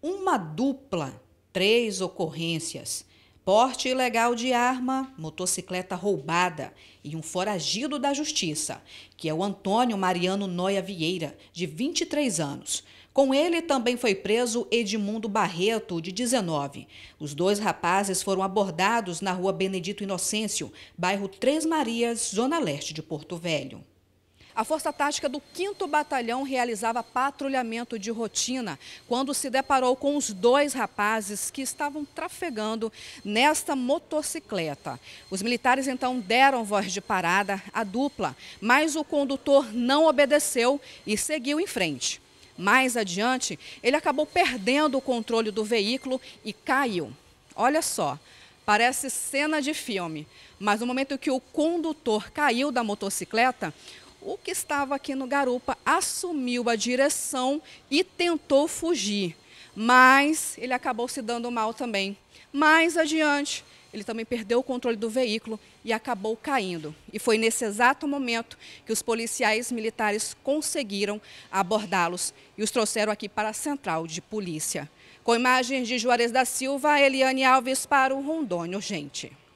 uma dupla, três ocorrências, porte ilegal de arma, motocicleta roubada e um foragido da justiça, que é o Antônio Mariano Noia Vieira, de 23 anos. Com ele também foi preso Edmundo Barreto, de 19. Os dois rapazes foram abordados na rua Benedito Inocêncio, bairro Três Marias, zona leste de Porto Velho. A Força Tática do 5 Batalhão realizava patrulhamento de rotina quando se deparou com os dois rapazes que estavam trafegando nesta motocicleta. Os militares então deram voz de parada à dupla, mas o condutor não obedeceu e seguiu em frente. Mais adiante, ele acabou perdendo o controle do veículo e caiu. Olha só, parece cena de filme, mas no momento que o condutor caiu da motocicleta, o que estava aqui no garupa assumiu a direção e tentou fugir, mas ele acabou se dando mal também. Mais adiante, ele também perdeu o controle do veículo e acabou caindo. E foi nesse exato momento que os policiais militares conseguiram abordá-los e os trouxeram aqui para a central de polícia. Com imagens de Juarez da Silva, Eliane Alves para o Rondônia Urgente.